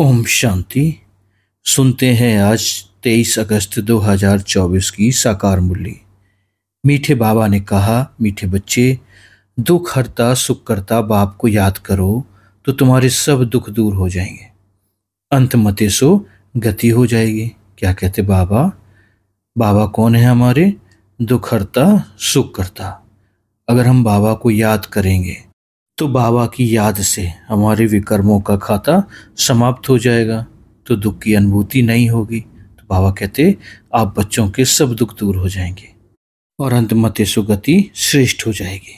ओम शांति सुनते हैं आज 23 अगस्त 2024 की साकार मूल्य मीठे बाबा ने कहा मीठे बच्चे दुख हरता सुख करता बाप को याद करो तो तुम्हारे सब दुख दूर हो जाएंगे अंत मते सो गति हो जाएगी क्या कहते बाबा बाबा कौन है हमारे दुख हरता सुख करता अगर हम बाबा को याद करेंगे तो बाबा की याद से हमारे विकर्मों का खाता समाप्त हो जाएगा तो दुख की अनुभूति नहीं होगी तो बाबा कहते आप बच्चों के सब दुख दूर हो जाएंगे और अंत मत सुगति श्रेष्ठ हो जाएगी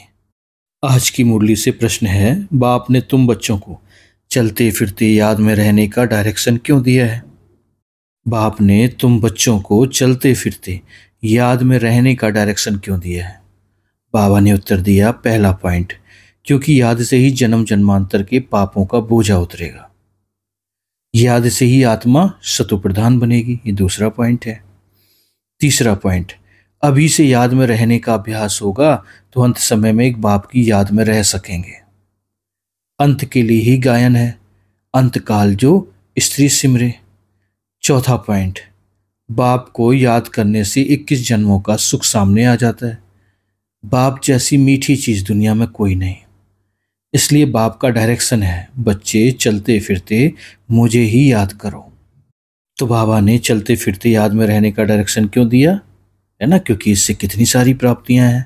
आज की मुरली से प्रश्न है बाप ने तुम बच्चों को चलते फिरते याद में रहने का डायरेक्शन क्यों दिया है बाप ने तुम बच्चों को चलते फिरते याद में रहने का डायरेक्शन क्यों दिया है बाबा ने उत्तर दिया पहला पॉइंट क्योंकि याद से ही जन्म जन्मांतर के पापों का बोझा उतरेगा याद से ही आत्मा शतुप्रधान बनेगी ये दूसरा पॉइंट है तीसरा पॉइंट अभी से याद में रहने का अभ्यास होगा तो अंत समय में एक बाप की याद में रह सकेंगे अंत के लिए ही गायन है अंतकाल जो स्त्री सिमरे चौथा पॉइंट बाप को याद करने से 21 जन्मों का सुख सामने आ जाता है बाप जैसी मीठी चीज़ दुनिया में कोई नहीं इसलिए बाप का डायरेक्शन है बच्चे चलते फिरते मुझे ही याद करो तो बाबा ने चलते फिरते याद में रहने का डायरेक्शन क्यों दिया है ना क्योंकि इससे कितनी सारी प्राप्तियां हैं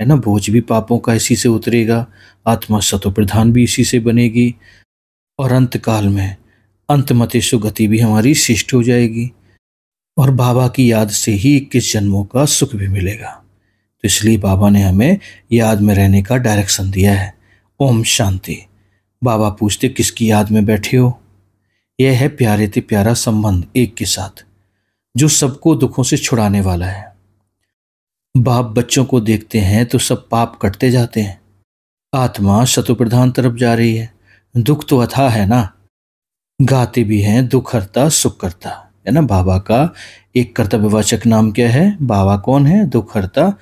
है ना बोझ भी पापों का इसी से उतरेगा आत्मा सतो प्रधान भी इसी से बनेगी और अंतकाल में में अंतमते सुगति भी हमारी शिष्ट हो जाएगी और बाबा की याद से ही इक्कीस जन्मों का सुख भी मिलेगा तो इसलिए बाबा ने हमें याद में रहने का डायरेक्शन दिया है ओम शांति बाबा पूछते किसकी याद में बैठे हो यह है प्यारे ते प्यारा संबंध एक के साथ जो सबको दुखों से छुड़ाने वाला है बाप बच्चों को देखते हैं तो सब पाप कटते जाते हैं आत्मा शतुप्रधान तरफ जा रही है दुख तो अथा है ना गाते भी हैं दुख हरता सुख करता है ना बाबा का एक कर्तव्यवाचक नाम क्या है बाबा कौन है दुख हरता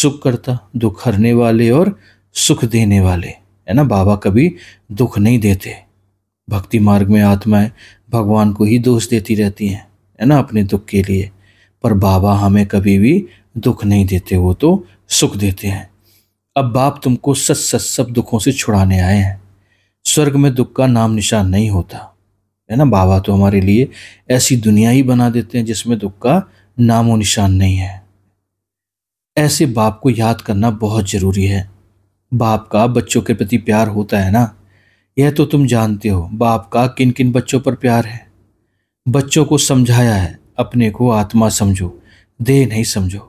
सुख करता दुख हरने वाले और सुख देने वाले है ना बाबा कभी दुख नहीं देते भक्ति मार्ग में आत्माएं भगवान को ही दोष देती रहती हैं है ना अपने दुख के लिए पर बाबा हमें कभी भी दुख नहीं देते वो तो सुख देते हैं अब बाप तुमको सच सच सब दुखों से छुड़ाने आए हैं स्वर्ग में दुख का नाम निशान नहीं होता है ना बाबा तो हमारे लिए ऐसी दुनिया ही बना देते हैं जिसमें दुख का नामो निशान नहीं है ऐसे बाप को याद करना बहुत ज़रूरी है बाप का बच्चों के प्रति प्यार होता है ना यह तो तुम जानते हो बाप का किन किन बच्चों पर प्यार है बच्चों को समझाया है अपने को आत्मा समझो देह नहीं समझो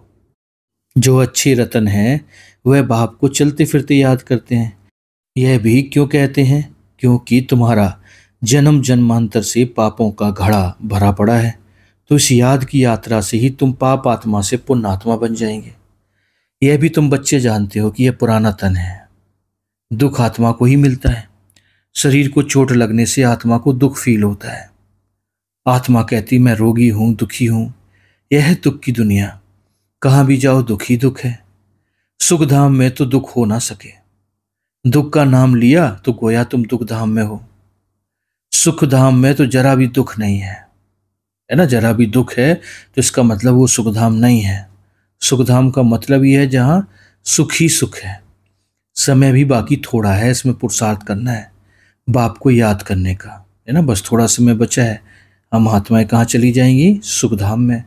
जो अच्छे रतन है वह बाप को चलते फिरते याद करते हैं यह भी क्यों कहते हैं क्योंकि तुम्हारा जन्म जन्मांतर से पापों का घड़ा भरा पड़ा है तो इस याद की यात्रा से ही तुम पाप आत्मा से पुण्य आत्मा बन जाएंगे यह भी तुम बच्चे जानते हो कि यह पुराना तन है दुख आत्मा को ही मिलता है शरीर को चोट लगने से आत्मा को दुख फील होता है आत्मा कहती मैं रोगी हूँ दुखी हूँ यह है दुख की दुनिया कहाँ भी जाओ दुख ही दुख है सुख धाम में तो दुख हो ना सके दुख का नाम लिया तो गोया तुम दुख धाम में हो सुख धाम में तो जरा भी दुख नहीं है है ना जरा भी दुख है तो इसका मतलब वो सुख धाम नहीं है सुखधाम का मतलब ये है जहाँ सुख ही सुख है समय भी बाकी थोड़ा है इसमें पुरुषार्थ करना है बाप को याद करने का है ना बस थोड़ा समय बचा है हम महात्माएँ कहाँ चली जाएंगी सुखधाम में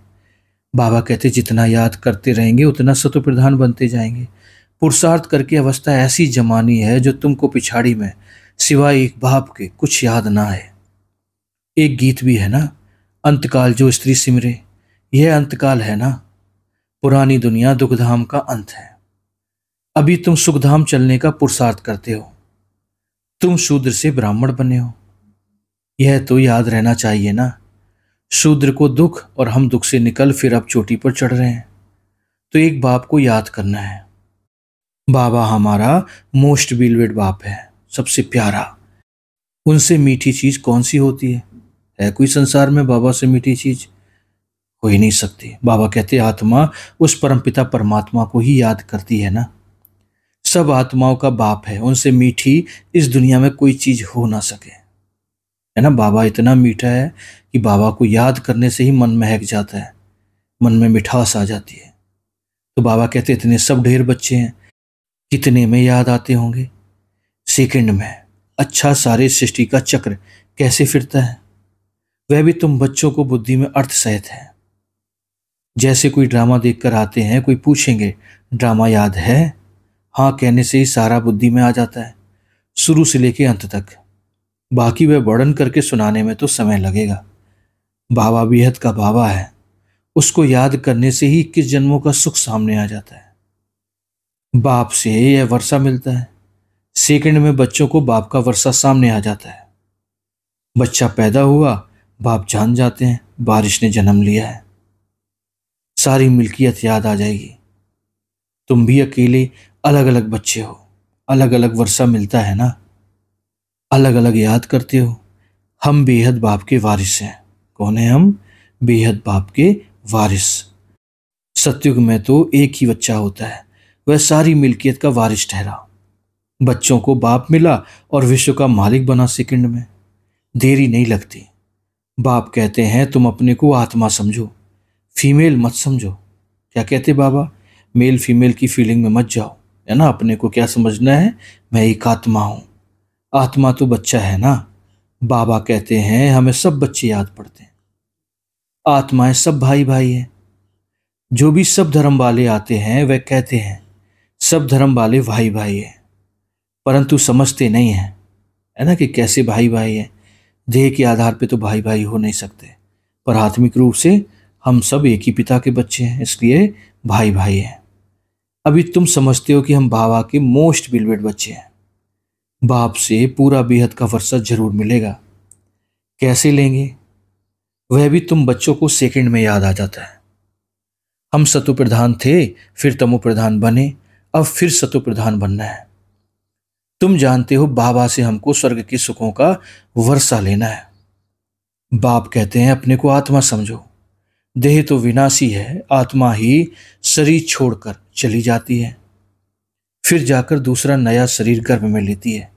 बाबा कहते जितना याद करते रहेंगे उतना सतो प्रधान बनते जाएंगे पुरुषार्थ करके अवस्था ऐसी जमानी है जो तुमको पिछाड़ी में सिवाय एक बाप के कुछ याद ना है एक गीत भी है ना अंतकाल जो स्त्री सिमरे यह अंतकाल है ना पुरानी दुनिया दुखधाम का अंत है अभी तुम सुखधाम चलने का पुरुषार्थ करते हो तुम शूद्र से ब्राह्मण बने हो यह तो याद रहना चाहिए ना शूद्र को दुख और हम दुख से निकल फिर अब चोटी पर चढ़ रहे हैं तो एक बाप को याद करना है बाबा हमारा मोस्ट बिलवेड बाप है सबसे प्यारा उनसे मीठी चीज कौन सी होती है है कोई संसार में बाबा से मीठी चीज हो ही नहीं सकती बाबा कहते आत्मा उस परमपिता परमात्मा को ही याद करती है ना सब आत्माओं का बाप है उनसे मीठी इस दुनिया में कोई चीज हो ना सके है ना बाबा इतना मीठा है कि बाबा को याद करने से ही मन महक जाता है मन में मिठास आ जाती है तो बाबा कहते इतने सब ढेर बच्चे हैं कितने में याद आते होंगे सेकंड में अच्छा सारे सृष्टि का चक्र कैसे फिरता है वह भी तुम बच्चों को बुद्धि में अर्थ सहित है जैसे कोई ड्रामा देखकर आते हैं कोई पूछेंगे ड्रामा याद है हाँ कहने से ही सारा बुद्धि में आ जाता है शुरू से लेके अंत तक बाकी वह वर्णन करके सुनाने में तो समय लगेगा बाबा बेहद का बाबा है उसको याद करने से ही इक्कीस जन्मों का सुख सामने आ जाता है बाप से यह वर्षा मिलता है सेकंड में बच्चों को बाप का वर्षा सामने आ जाता है बच्चा पैदा हुआ बाप जान जाते हैं बारिश ने जन्म लिया है सारी मिल्कियत याद आ जाएगी तुम भी अकेले अलग अलग बच्चे हो अलग अलग वर्षा मिलता है ना अलग अलग याद करते हो हम बेहद बाप के वारिस हैं कौन है हम बेहद बाप के वारिस सत्युग में तो एक ही बच्चा होता है वह सारी मिल्कियत का वारिस ठहरा बच्चों को बाप मिला और विश्व का मालिक बना सेकंड में देरी नहीं लगती बाप कहते हैं तुम अपने को आत्मा समझो फीमेल मत समझो क्या कहते बाबा मेल फीमेल की फीलिंग में मत जाओ है ना अपने को क्या समझना है मैं एक आत्मा हूँ आत्मा तो बच्चा है ना बाबा कहते हैं हमें सब बच्चे याद पड़ते हैं आत्माएं है, सब भाई भाई हैं जो भी सब धर्म वाले आते हैं वह कहते हैं सब धर्म वाले भाई भाई हैं परंतु समझते नहीं हैं है ना कि कैसे भाई भाई हैं देह के आधार पे तो भाई भाई हो नहीं सकते पर आत्मिक रूप से हम सब एक ही पिता के बच्चे हैं इसलिए भाई भाई हैं अभी तुम समझते हो कि हम बाबा के मोस्ट बिलवेड बच्चे हैं बाप से पूरा बेहद का वर्षा जरूर मिलेगा कैसे लेंगे वह भी तुम बच्चों को सेकंड में याद आ जाता है हम सतु प्रधान थे फिर तमो प्रधान बने अब फिर सतु प्रधान बनना है तुम जानते हो बाबा से हमको स्वर्ग के सुखों का वर्षा लेना है बाप कहते हैं अपने को आत्मा समझो देह तो विनाशी है आत्मा ही शरीर छोड़कर चली जाती है फिर जाकर दूसरा नया शरीर गर्भ में लेती है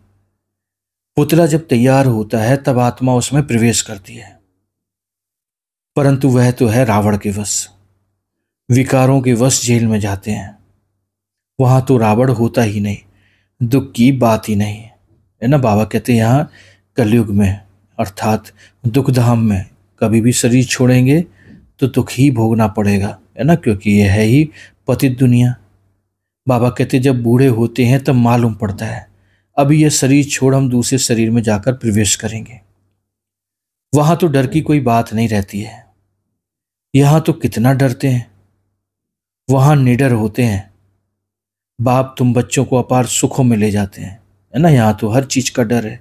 पुतला जब तैयार होता है तब आत्मा उसमें प्रवेश करती है परंतु वह तो है रावण के वश विकारों के वश जेल में जाते हैं वहां तो रावण होता ही नहीं दुख की बात ही नहीं है ना बाबा कहते यहाँ कलयुग में अर्थात दुख धाम में कभी भी शरीर छोड़ेंगे तो दुख ही भोगना पड़ेगा है ना क्योंकि यह है ही पतित दुनिया बाबा कहते जब बूढ़े होते हैं तब मालूम पड़ता है अभी यह शरीर छोड़ हम दूसरे शरीर में जाकर प्रवेश करेंगे वहां तो डर की कोई बात नहीं रहती है यहां तो कितना डरते हैं वहां निडर होते हैं बाप तुम बच्चों को अपार सुखों में ले जाते हैं है ना यहाँ तो हर चीज़ का डर है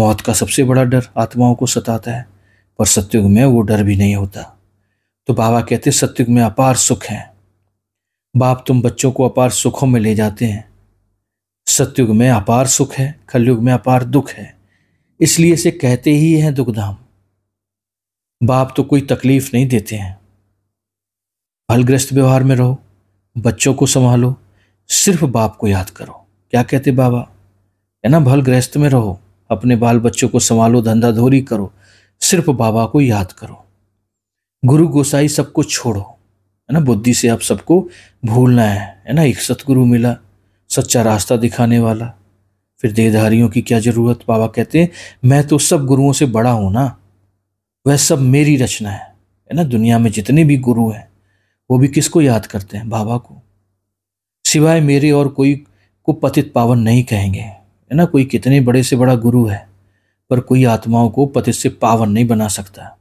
मौत का सबसे बड़ा डर आत्माओं को सताता है पर सत्युग में वो डर भी नहीं होता तो बाबा कहते सत्युग में अपार सुख है बाप तुम बच्चों को अपार सुखों में ले जाते हैं सत्युग में अपार सुख है कलयुग में अपार दुख है इसलिए इसे कहते ही हैं दुखधाम बाप तो कोई तकलीफ नहीं देते हैं फलग्रस्त व्यवहार में रहो बच्चों को संभालो सिर्फ बाप को याद करो क्या कहते बाबा है ना भल गृहस्थ में रहो अपने बाल बच्चों को संभालो धंधा धोरी करो सिर्फ बाबा को याद करो गुरु गोसाई सबको छोड़ो है ना बुद्धि से आप सबको भूलना है है ना एक सतगुरु मिला सच्चा रास्ता दिखाने वाला फिर देहधारियों की क्या जरूरत बाबा कहते हैं मैं तो सब गुरुओं से बड़ा हूँ ना वह सब मेरी रचना है है ना दुनिया में जितने भी गुरु हैं वो भी किसको याद करते हैं बाबा को सिवाय मेरे और कोई को पतित पावन नहीं कहेंगे है ना कोई कितने बड़े से बड़ा गुरु है पर कोई आत्माओं को पतित से पावन नहीं बना सकता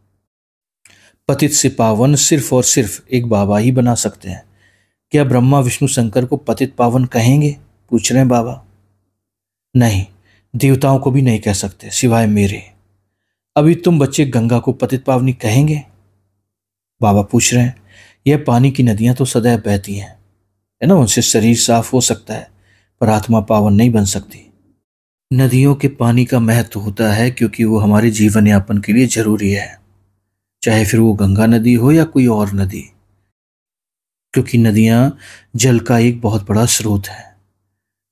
पतित से पावन सिर्फ और सिर्फ एक बाबा ही बना सकते हैं क्या ब्रह्मा विष्णु शंकर को पतित पावन कहेंगे पूछ रहे हैं बाबा नहीं देवताओं को भी नहीं कह सकते सिवाय मेरे अभी तुम बच्चे गंगा को पतित पावनी कहेंगे बाबा पूछ रहे हैं यह पानी की नदियां तो सदैव बहती हैं है ना उनसे शरीर साफ हो सकता है पर आत्मा पावन नहीं बन सकती नदियों के पानी का महत्व होता है क्योंकि वो हमारे जीवन यापन के लिए जरूरी है चाहे फिर वो गंगा नदी हो या कोई और नदी क्योंकि नदियाँ जल का एक बहुत बड़ा स्रोत है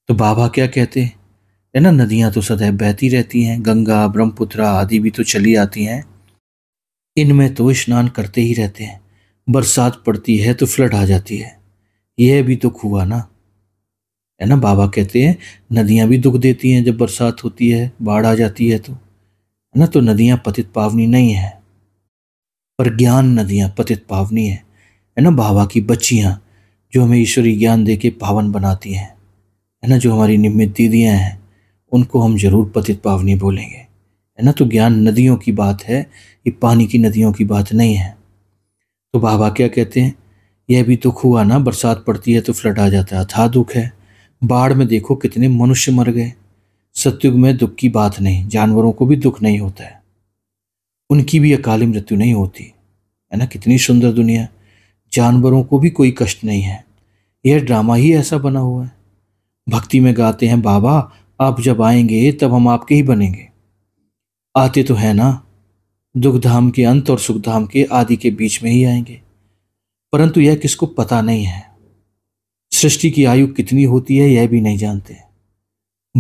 तो बाबा क्या कहते हैं है ना नदियाँ तो सदैव बहती रहती हैं गंगा ब्रह्मपुत्रा आदि भी तो चली आती हैं इनमें तो स्नान करते ही रहते हैं बरसात पड़ती है तो फ्लड आ जाती है यह भी दुख तो हुआ ना है ना बाबा कहते हैं नदियां भी दुख देती हैं जब बरसात होती है बाढ़ आ जाती है तो है ना तो नदियाँ पतित पावनी नहीं है पर ज्ञान नदियाँ पतित पावनी है है ना भावा की बच्चियाँ जो हमें ईश्वरीय ज्ञान दे के पावन बनाती हैं है ना जो हमारी निमित दीदियाँ हैं उनको हम जरूर पतित पावनी बोलेंगे है ना तो ज्ञान नदियों की बात है ये पानी की नदियों की बात नहीं है तो बाबा क्या कहते हैं यह भी दुख तो हुआ ना बरसात पड़ती है तो फ्लड आ जाता है अथा दुख है बाढ़ में देखो कितने मनुष्य मर गए सत्युग में दुख की बात नहीं जानवरों को भी दुख नहीं होता है उनकी भी अकाली मृत्यु नहीं होती है ना कितनी सुंदर दुनिया जानवरों को भी कोई कष्ट नहीं है यह ड्रामा ही ऐसा बना हुआ है भक्ति में गाते हैं बाबा आप जब आएंगे तब हम आपके ही बनेंगे आते तो है ना दुखधाम के अंत और सुख धाम के आदि के बीच में ही आएंगे परंतु यह किसको पता नहीं है सृष्टि की आयु कितनी होती है यह भी नहीं जानते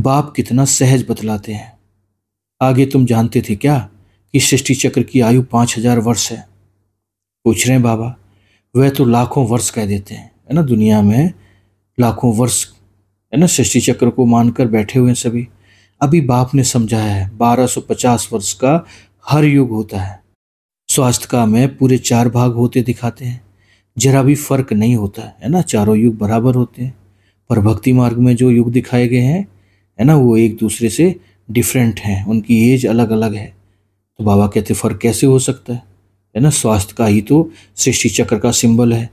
बाप कितना सहज बतलाते हैं आगे तुम जानते थे क्या कि सृष्टि चक्र की आयु पाँच हजार वर्ष है पूछ रहे हैं बाबा वह तो लाखों वर्ष कह देते हैं है ना दुनिया में लाखों वर्ष है ना सृष्टि चक्र को मानकर बैठे हुए हैं सभी अभी बाप ने समझाया है बारह सौ पचास वर्ष का हर युग होता है स्वास्थ्य का में पूरे चार भाग होते दिखाते हैं जरा भी फर्क नहीं होता है ना चारों युग बराबर होते हैं पर भक्ति मार्ग में जो युग दिखाए गए हैं है ना वो एक दूसरे से डिफरेंट हैं उनकी एज अलग अलग है तो बाबा कहते फ़र्क कैसे हो सकता है है ना स्वास्थ्य का ही तो सृष्टि चक्र का सिंबल है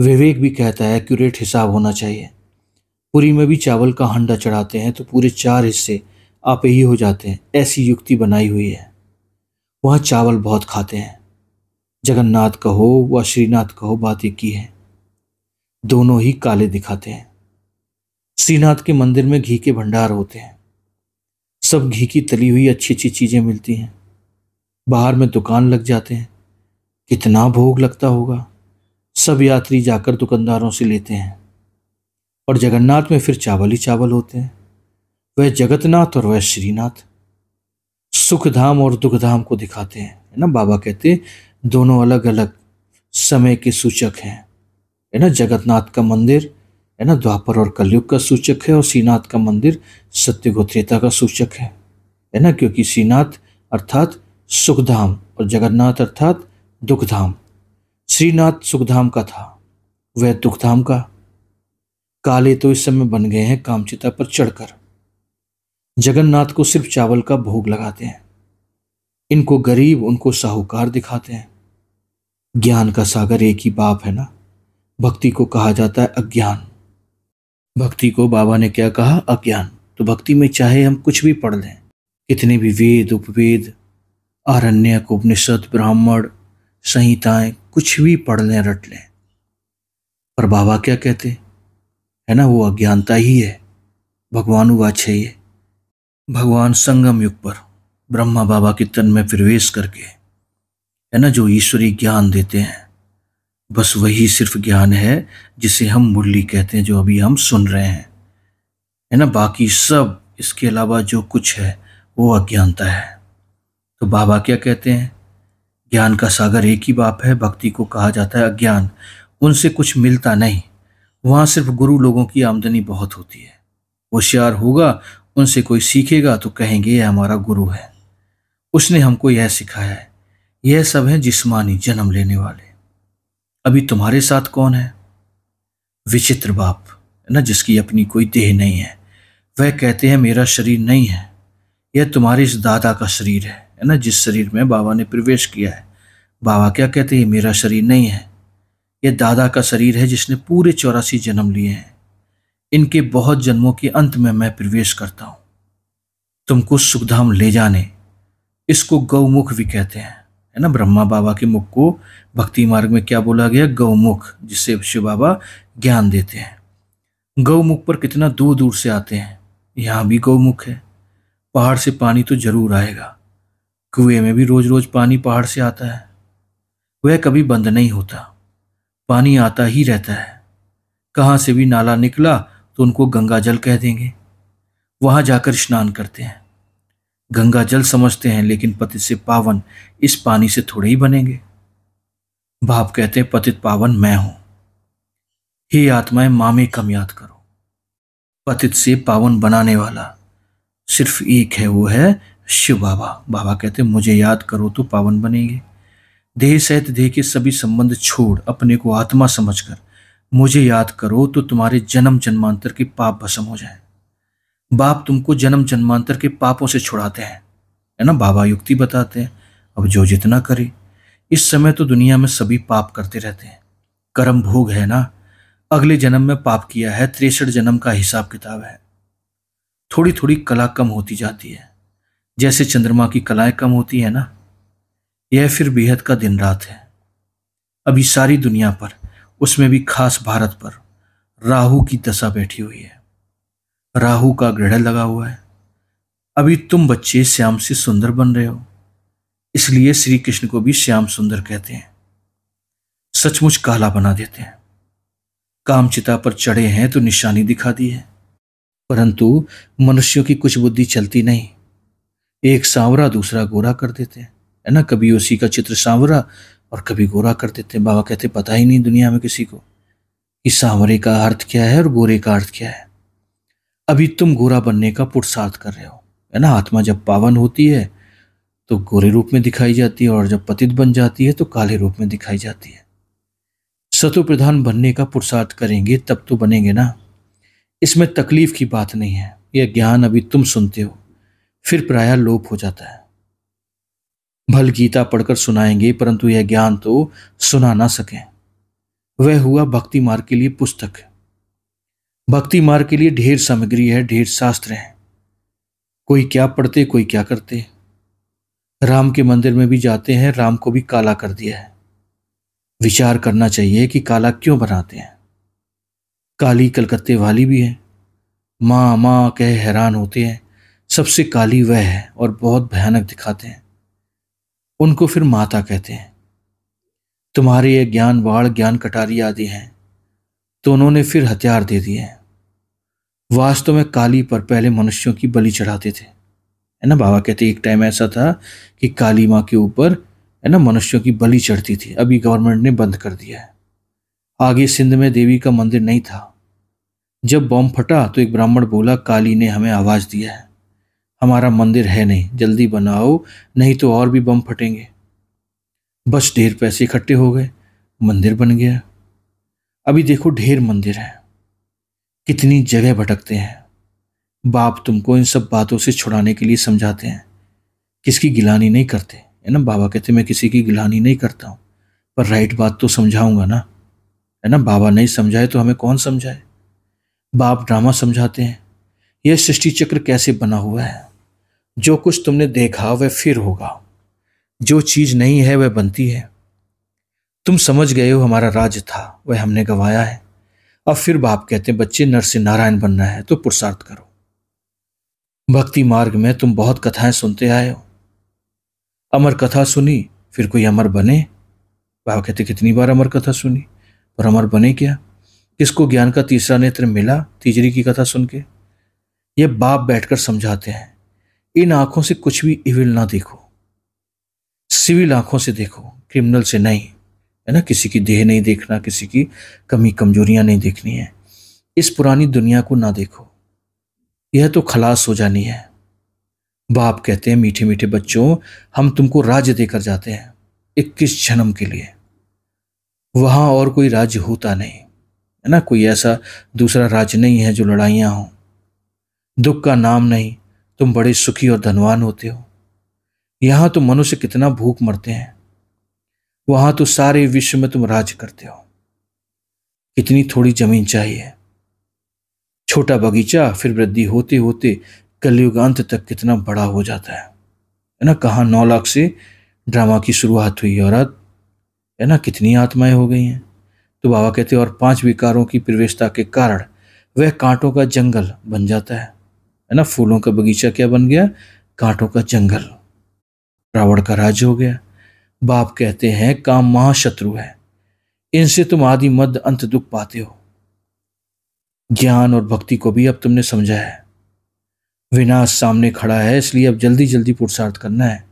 विवेक भी कहता है एक्यूरेट हिसाब होना चाहिए पूरी में भी चावल का हंडा चढ़ाते हैं तो पूरे चार हिस्से आप ही हो जाते हैं ऐसी युक्ति बनाई हुई है वहाँ चावल बहुत खाते हैं जगन्नाथ कहो व श्रीनाथ कहो बात एक ही है दोनों ही काले दिखाते हैं श्रीनाथ के मंदिर में घी के भंडार होते हैं सब घी की तली हुई अच्छी अच्छी चीज़ें मिलती हैं बाहर में दुकान लग जाते हैं कितना भोग लगता होगा सब यात्री जाकर दुकानदारों से लेते हैं और जगन्नाथ में फिर चावल ही चावल होते हैं वह जगतनाथ और वह श्रीनाथ सुख धाम और दुख धाम को दिखाते हैं है ना बाबा कहते दोनों अलग अलग समय के सूचक हैं है ना जगतनाथ का मंदिर है ना द्वापर और कलयुग का सूचक है और श्रीनाथ का मंदिर सत्य गोत्रेता का सूचक है है ना क्योंकि श्रीनाथ अर्थात सुखधाम और जगन्नाथ अर्थात दुखधाम श्रीनाथ सुखधाम का था वह दुखधाम का काले तो इस समय बन गए हैं कामचिता पर चढ़कर जगन्नाथ को सिर्फ चावल का भोग लगाते हैं इनको गरीब उनको साहूकार दिखाते हैं ज्ञान का सागर एक ही बाप है ना भक्ति को कहा जाता है अज्ञान भक्ति को बाबा ने क्या कहा अज्ञान तो भक्ति में चाहे हम कुछ भी पढ़ लें कितने भी वेद उपवेद आरण्यक उपनिषद ब्राह्मण संहिताएं कुछ भी पढ़ लें रट लें पर बाबा क्या कहते है ना वो अज्ञानता ही है भगवान वाचे ये भगवान संगम युग पर ब्रह्मा बाबा के तन में प्रवेश करके है ना जो ईश्वरी ज्ञान देते हैं बस वही सिर्फ ज्ञान है जिसे हम मुरली कहते हैं जो अभी हम सुन रहे हैं है ना बाकी सब इसके अलावा जो कुछ है वो अज्ञानता है तो बाबा क्या कहते हैं ज्ञान का सागर एक ही बाप है भक्ति को कहा जाता है अज्ञान उनसे कुछ मिलता नहीं वहाँ सिर्फ गुरु लोगों की आमदनी बहुत होती है होशियार होगा उनसे कोई सीखेगा तो कहेंगे यह हमारा गुरु है उसने हमको यह सिखाया है यह सब है जिस्मानी जन्म लेने वाले अभी तुम्हारे साथ कौन है विचित्र बाप है ना जिसकी अपनी कोई देह नहीं है वह कहते हैं मेरा शरीर नहीं है यह तुम्हारे इस दादा का शरीर है है ना जिस शरीर में बाबा ने प्रवेश किया है बाबा क्या कहते हैं मेरा शरीर नहीं है ये दादा का शरीर है जिसने पूरे चौरासी जन्म लिए हैं इनके बहुत जन्मों के अंत में मैं प्रवेश करता हूँ तुमको सुखधाम ले जाने इसको गौमुख भी कहते हैं है ना ब्रह्मा बाबा के मुख को भक्ति मार्ग में क्या बोला गया गौमुख जिससे शिव बाबा ज्ञान देते हैं गौमुख पर कितना दूर दूर से आते हैं यहाँ भी गौमुख है पहाड़ से पानी तो जरूर आएगा कुएं में भी रोज रोज पानी पहाड़ से आता है वह कभी बंद नहीं होता पानी आता ही रहता है कहाँ से भी नाला निकला तो उनको गंगा जल कह देंगे वहाँ जाकर स्नान करते हैं गंगा जल समझते हैं लेकिन पतित से पावन इस पानी से थोड़े ही बनेंगे बाप कहते हैं पतित पावन मैं हूं हे आत्माएं मामे कम याद करो पतित से पावन बनाने वाला सिर्फ एक है वो है शिव बाबा बाबा कहते मुझे याद करो तो पावन बनेंगे देह सहित देह के सभी संबंध छोड़ अपने को आत्मा समझकर मुझे याद करो तो तुम्हारे जन्म जन्मांतर के पाप भस्म हो जाए बाप तुमको जन्म जन्मांतर के पापों से छुड़ाते हैं है ना बाबा युक्ति बताते हैं अब जो जितना करे इस समय तो दुनिया में सभी पाप करते रहते हैं कर्म भोग है ना अगले जन्म में पाप किया है तिरसठ जन्म का हिसाब किताब है थोड़ी थोड़ी कला कम होती जाती है जैसे चंद्रमा की कलाएं कम होती है ना यह फिर बेहद का दिन रात है अभी सारी दुनिया पर उसमें भी खास भारत पर राहु की दशा बैठी हुई है राहु का ग्रह लगा हुआ है अभी तुम बच्चे श्याम से सुंदर बन रहे हो इसलिए श्री कृष्ण को भी श्याम सुंदर कहते हैं सचमुच काला बना देते हैं कामचिता पर चढ़े हैं तो निशानी दिखा दी है परंतु मनुष्यों की कुछ बुद्धि चलती नहीं एक सांवरा दूसरा गोरा कर देते हैं है ना कभी उसी का चित्र सांवरा और कभी गोरा कर देते हैं बाबा कहते पता ही नहीं दुनिया में किसी को कि सांवरे का अर्थ क्या है और गोरे का अर्थ क्या है अभी तुम गोरा बनने का पुरुषार्थ कर रहे हो है ना आत्मा जब पावन होती है तो गोरे रूप में दिखाई जाती है और जब पतित बन जाती है तो काले रूप में दिखाई जाती है सतु प्रधान बनने का पुरुषार्थ करेंगे तब तो बनेंगे ना इसमें तकलीफ की बात नहीं है यह ज्ञान अभी तुम सुनते हो फिर प्राय लोप हो जाता है भल गीता पढ़कर सुनाएंगे परंतु यह ज्ञान तो सुना ना सके वह हुआ भक्ति मार्ग के लिए पुस्तक भक्ति मार्ग के लिए ढेर सामग्री है ढेर शास्त्र है कोई क्या पढ़ते कोई क्या करते राम के मंदिर में भी जाते हैं राम को भी काला कर दिया है विचार करना चाहिए कि काला क्यों बनाते हैं काली कलकत्ते वाली भी है माँ माँ कह हैरान होते हैं सबसे काली वह है और बहुत भयानक दिखाते हैं उनको फिर माता कहते हैं तुम्हारे ये ज्ञान बाढ़ ज्ञान कटारी आदि हैं तो उन्होंने फिर हथियार दे दिए हैं वास्तव में काली पर पहले मनुष्यों की बलि चढ़ाते थे है ना बाबा कहते एक टाइम ऐसा था कि काली माँ के ऊपर है ना मनुष्यों की बलि चढ़ती थी अभी गवर्नमेंट ने बंद कर दिया है आगे सिंध में देवी का मंदिर नहीं था जब बॉम्ब फटा तो एक ब्राह्मण बोला काली ने हमें आवाज़ दिया है हमारा मंदिर है नहीं जल्दी बनाओ नहीं तो और भी बम फटेंगे बस ढेर पैसे इकट्ठे हो गए मंदिर बन गया अभी देखो ढेर मंदिर है कितनी जगह भटकते हैं बाप तुमको इन सब बातों से छुड़ाने के लिए समझाते हैं किसकी गिलानी नहीं करते है ना बाबा कहते मैं किसी की गिलानी नहीं करता हूँ पर राइट बात तो समझाऊंगा ना है ना बाबा नहीं समझाए तो हमें कौन समझाए बाप ड्रामा समझाते हैं यह सृष्टि चक्र कैसे बना हुआ है जो कुछ तुमने देखा वह फिर होगा जो चीज नहीं है वह बनती है तुम समझ गए हो हमारा राज्य था वह हमने गंवाया है अब फिर बाप कहते हैं बच्चे नरसिंह नारायण बनना है तो पुरुषार्थ करो भक्ति मार्ग में तुम बहुत कथाएं सुनते आए हो अमर कथा सुनी फिर कोई अमर बने बाप कहते कितनी बार अमर कथा सुनी पर अमर बने क्या किसको ज्ञान का तीसरा नेत्र मिला तीजरी की कथा सुन के ये बाप बैठकर समझाते हैं इन आंखों से कुछ भी इविल ना देखो सिविल आंखों से देखो क्रिमिनल से नहीं है ना किसी की देह नहीं देखना किसी की कमी कमजोरियां नहीं देखनी है इस पुरानी दुनिया को ना देखो यह तो खलास हो जानी है बाप कहते हैं मीठे मीठे बच्चों हम तुमको राज्य देकर जाते हैं इक्कीस जन्म के लिए वहां और कोई राज्य होता नहीं है ना कोई ऐसा दूसरा राज्य नहीं है जो लड़ाइयां हो दुख का नाम नहीं तुम बड़े सुखी और धनवान होते हो यहां तो मनुष्य कितना भूख मरते हैं वहां तो सारे विश्व में तुम राज करते हो कितनी थोड़ी जमीन चाहिए छोटा बगीचा फिर वृद्धि होते होते कलयुगांत तक कितना बड़ा हो जाता है है ना कहा नौ लाख से ड्रामा की शुरुआत हुई और अब है ना कितनी आत्माएं हो गई हैं तो बाबा कहते और पांच विकारों की प्रवेशता के कारण वह कांटों का जंगल बन जाता है है ना फूलों का बगीचा क्या बन गया कांटों का जंगल रावण का राज्य हो गया बाप कहते हैं काम महाशत्रु है इनसे तुम आदि मध्य अंत दुख पाते हो ज्ञान और भक्ति को भी अब तुमने समझा है विनाश सामने खड़ा है इसलिए अब जल्दी जल्दी पुरुषार्थ करना है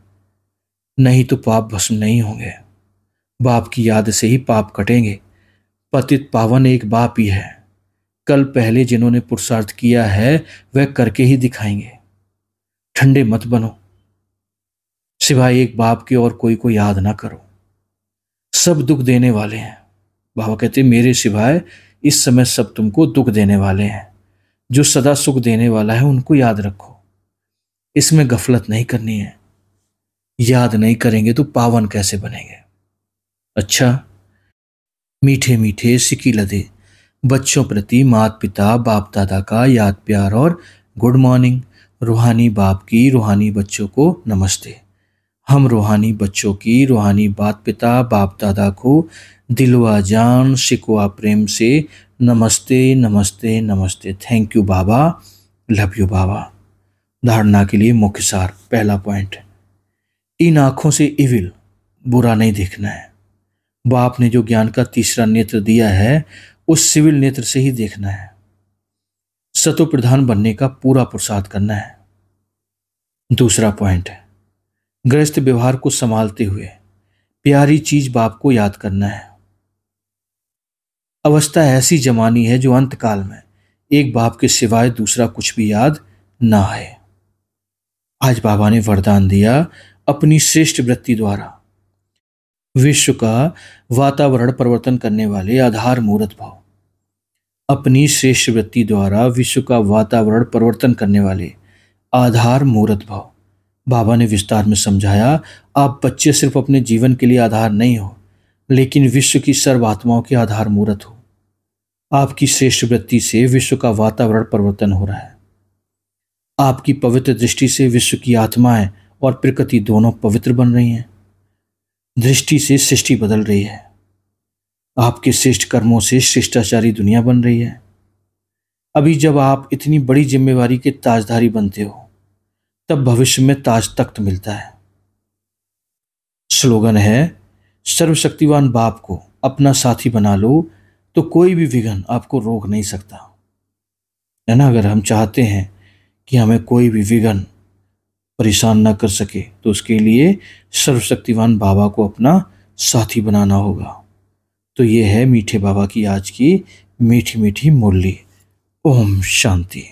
नहीं तो पाप भस्म नहीं होंगे बाप की याद से ही पाप कटेंगे पतित पावन एक बाप ही है कल पहले जिन्होंने पुरुषार्थ किया है वह करके ही दिखाएंगे ठंडे मत बनो सिवाय एक बाप के और कोई को याद ना करो सब दुख देने वाले हैं बाबा कहते मेरे सिवाय इस समय सब तुमको दुख देने वाले हैं जो सदा सुख देने वाला है उनको याद रखो इसमें गफलत नहीं करनी है याद नहीं करेंगे तो पावन कैसे बनेंगे अच्छा मीठे मीठे सिकी लदे बच्चों प्रति मात पिता बाप दादा का याद प्यार और गुड मॉर्निंग रूहानी बाप की रूहानी बच्चों को नमस्ते हम रूहानी बच्चों की रूहानी बात पिता बाप दादा को दिलवा जान शिकवा प्रेम से नमस्ते नमस्ते नमस्ते थैंक यू बाबा लव यू बाबा धारणा के लिए मुख्य सार पहला पॉइंट इन आँखों से इविल बुरा नहीं देखना है बाप ने जो ज्ञान का तीसरा नेत्र दिया है उस सिविल नेत्र से ही देखना है सतो प्रधान बनने का पूरा प्रसाद करना है दूसरा पॉइंट है ग्रस्त व्यवहार को संभालते हुए प्यारी चीज बाप को याद करना है अवस्था ऐसी जमानी है जो अंतकाल में एक बाप के सिवाय दूसरा कुछ भी याद ना आए आज बाबा ने वरदान दिया अपनी श्रेष्ठ वृत्ति द्वारा विश्व का वातावरण परिवर्तन करने वाले आधार मूर्त भाव अपनी श्रेष्ठ वृत्ति द्वारा विश्व का वातावरण परिवर्तन करने वाले आधार मूर्त भाव बाबा ने विस्तार में समझाया आप बच्चे सिर्फ अपने जीवन के लिए आधार नहीं हो लेकिन विश्व की सर्व आत्माओं के आधार मूर्त हो आपकी श्रेष्ठ वृत्ति से विश्व का वातावरण परिवर्तन हो रहा है आपकी पवित्र दृष्टि से विश्व की आत्माएं और प्रकृति दोनों पवित्र बन रही हैं दृष्टि से सृष्टि बदल रही है आपके श्रेष्ठ कर्मों से शिष्टाचारी दुनिया बन रही है अभी जब आप इतनी बड़ी जिम्मेवारी के ताजधारी बनते हो तब भविष्य में ताज तख्त मिलता है स्लोगन है सर्वशक्तिवान बाप को अपना साथी बना लो तो कोई भी विघ्न आपको रोक नहीं सकता है ना अगर हम चाहते हैं कि हमें कोई भी विघ्न परेशान ना कर सके तो उसके लिए सर्वशक्तिवान बाबा को अपना साथी बनाना होगा तो ये है मीठे बाबा की आज की मीठी मीठी मुरली ओम शांति